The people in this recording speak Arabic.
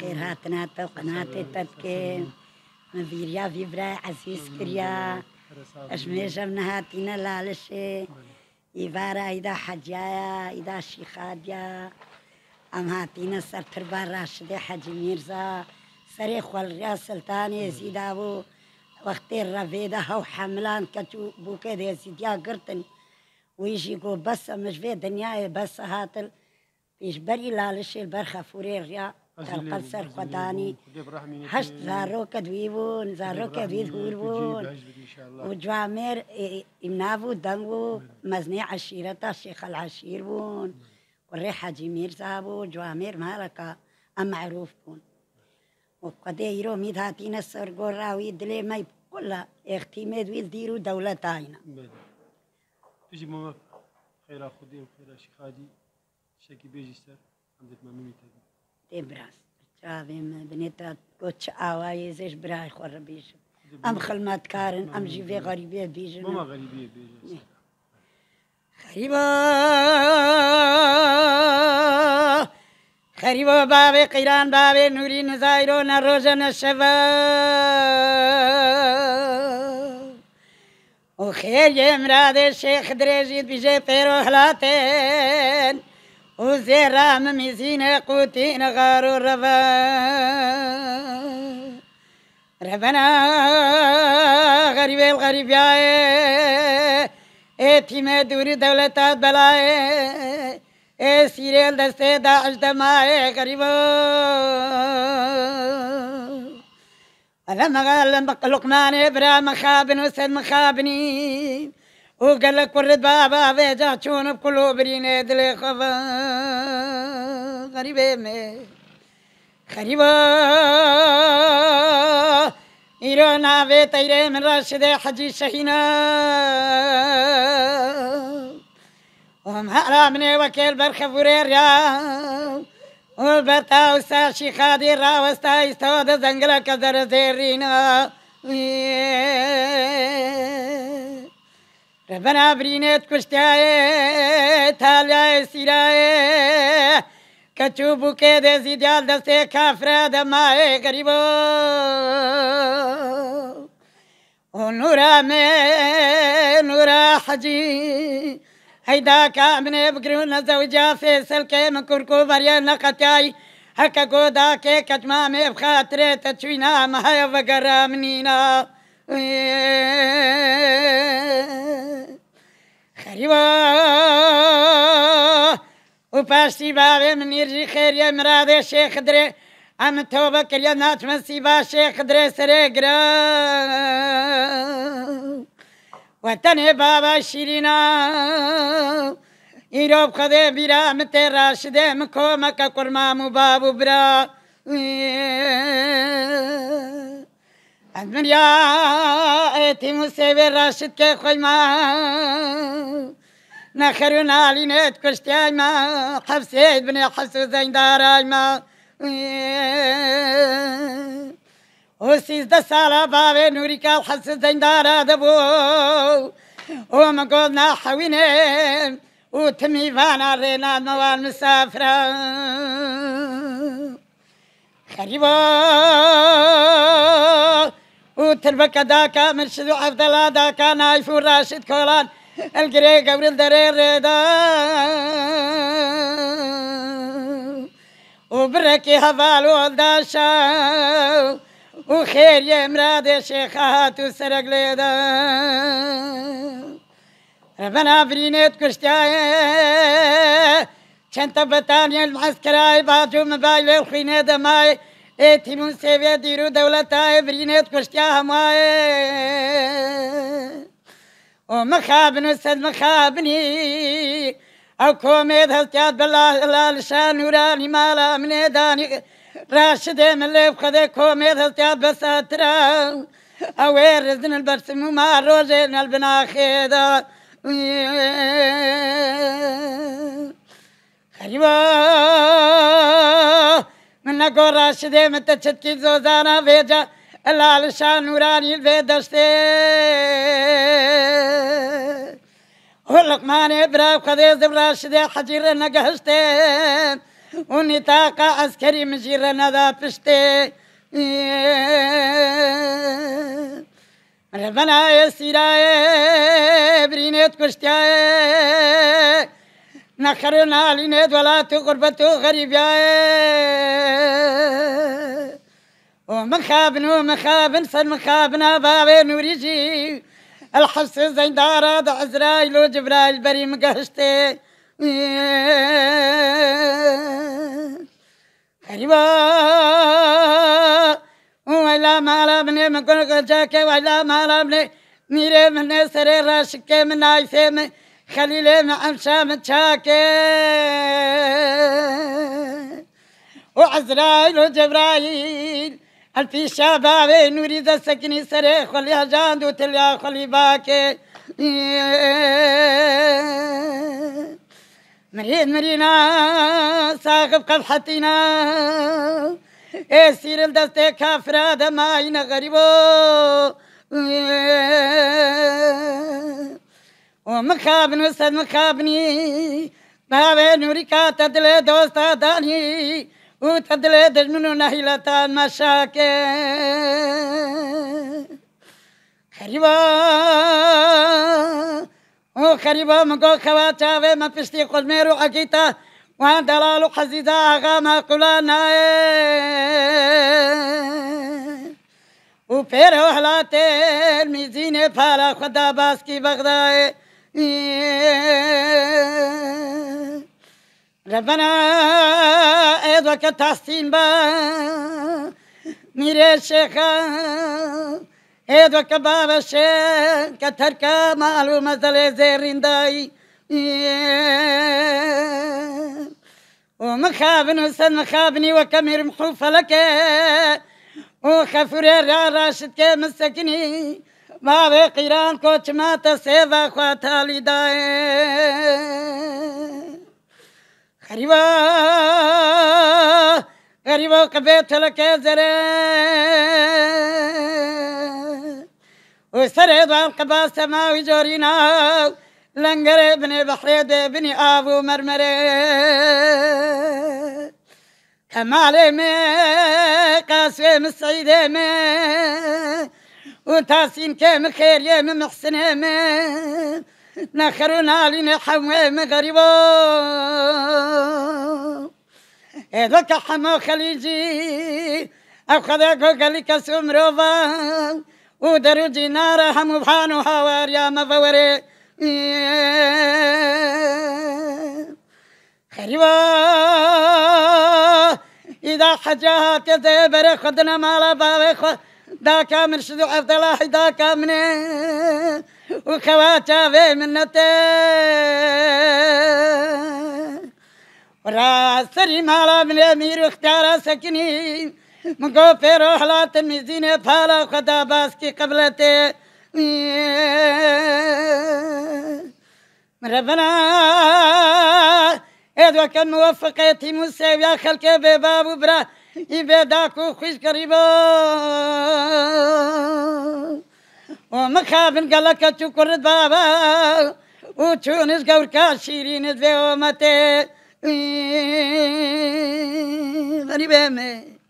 خيرها تناتا وقناتي تبكي مبيريا فيبرا عزيز كريا أشميشة هاتينا لالشي إبارة إذا حجايا إذا شيخاديا أم هاتينا سر تربار راشد حجي ميرزا سري خوال ريا سلطاني زيدا بو وقت الرفيدة هو حملان كتو بوكي دي زيديا قرتن ويجي قو بس مش في دنياي بس هاتل بري لالشي البرخة فوري ريا القلصة الخطاني هشت زارو كدويبون زارو كدوي ذهوربون وجوامر امنابو دنغو مزني عشيرة الشيخ العشير بون والريحة جميل زابو جوامر مالكا أم معروف بون وقدي يرو ميد هاتين راوي دلي ما كلها اختي مدوي ديرو دولة تاينة تجي ماما خيرا خدي وخيرا شيخادي شاكي بيجي سر عندك مامي تبرز چاوی من بنیتا کچ آوایزش برای خور بیشم ام خلمت کارن ام جیوی غریبی بیشم ماما غریبی بیشم خریبا خریبا بابی قیران بابی نوری نزایرو نروژه نشوا و خیر یه مراد شیخ درێژیت بژێ پێرۆ هەلاتێن وزيرا مميزين قوتين غارو الربا ربنا غريب الغريب يا ايتي ما دوري دولتات بلاي اي سيريال دسته داعش دماي غريبو ألم غالم لقمان إبراهيم خابن وسد مخابنين وقال لك ورد بابا بيجا تشون بكله برين دلي خفا غريبة مي غريبة إيرانا في طيرة من راشد حجي شهينا وهم هرامني وكيل برخفوري ريال والبتا وساشي خادي راوستا يستود زنقلك كذر زيرينا ربنا برينت كشتاية تالا سيراية كتشوبو كده زيدال دستي كافرة دماي قريبو ونورا مي نورا حجي هيدا كامن بقرون زوجا في سلكي من كركو مريان نقتاي هكا قودا كي كتمامي بخاطري تشوينا ما هيا وقرا منينا خریبا و پشتی باوی منیر خیری مراد شیخ دره ام توبه کریا ناتم سیبا شیخ دره سره وطن بابا شیرینا ایروب خده بیرام تی راشده مکو مکا بابو برا از من یایتی مصیبه راشد که خوی ما نخرون نت کشتی ما حبسید بنی حبس و زندار ما او سیزده ساله باوه نوری که حبس زندار دبو او مگول نحوینه او تمیوانا ریناد موال مسافره خریبا وتربك داكا مرشد وحفظلا داكا نايف وراشد كولان القري قبر الدرير ريدا وبركي هفال والداشا وخير يا مراد يا شيخات وسرق ليدا ربنا برينيت كشتايا كنت بتانيا المعسكراي باجو مبايل الخينة دماي ای تیمون سیوی دیرو دولت آی برینت کشتیا همای او مخابن و سد مخابنی او کومید هستیاد بلا لالشان نورانی مالا من دانی راشد من لیف خده کومید هستیاد بساتران او رزن البرسم ما روجن البناخيدا خريبا نگو راشده مت چتکی زوزانا بھیجا لال شاہ نورانی دشتے و لقمان البیدشتے ولقمان ابراهيم خديز راشد حجير نقهشتين ونطاقة عسكري ندا پشتے ربنا يا سيراي برینیت کشتیائے نخرنا لنيد ولا تغربتو غريب يا ومخابن ومخابن صار مخابنا بابي نوريجي الحس زين داراد عزرايل وجبرايل بري مقهشتي غريبا ولا مالا بني مقلق جاكي ولا مالا بني نيري مني سري راشكي من عيثي من خلي لنا امسى متشاكل وعزرائيل وجبرائيل ألفي شباب نريد السكني سري خلي جاند وتليا خلي باكي مريد مرينا ساقب قفحتنا ايه سير الدستة كافرة دمائنا غريبو ومخابن وسد مخابني بابي نوريكا تدلي دوستا داني وتدلي دجمنو نهيلتان مشاكي خريبا وخريبا مقو خواتا وما فشتي قزميرو حقيتا وان دلالو حزيزا غاما قلانا وفير وحلاتي الميزين فالا خدا باسكي بغداي إيه. ربنا ايضا كتحسين با ميري الشيخة ايضا كبابا الشيخ كتركة مالو مزال زيرين داي إيه. ومخابن وسن مخابني وكمير محوفة لك وخفوري راشد كي مسكني मावे किरान कुछ मत सेवा खा थाली दाए हरिवा गरीबों के बेथल के जरे وسرد والقباس ما وجورينا لنقر بني بحريد بني ابو مرمري كمالي مي قاسم السعيد مي وتعصيم كام خير يا من حسن هما نخرونا علينا حوام غريبا هذاك حما خليجي اخذ قال لك سمروفا ودرو دينار حمو بحانو هوار يا مفوري خريبا إذا حجاها تذبر خدنا مالا باوي بابا داكا من شذو عبد الله داكا من وخواتا في منته وراسري مالا من امير اختار سكني من قوفي روح لا تميزين فالا خدا باسكي قبلتي ربنا ادوکن موفقیتی موسیویا خلک به باب و برا ای به داکو خوش قریبا و مخابن گلک چو کرد بابا و چونز گور کا شیرینت به اومته غریبه می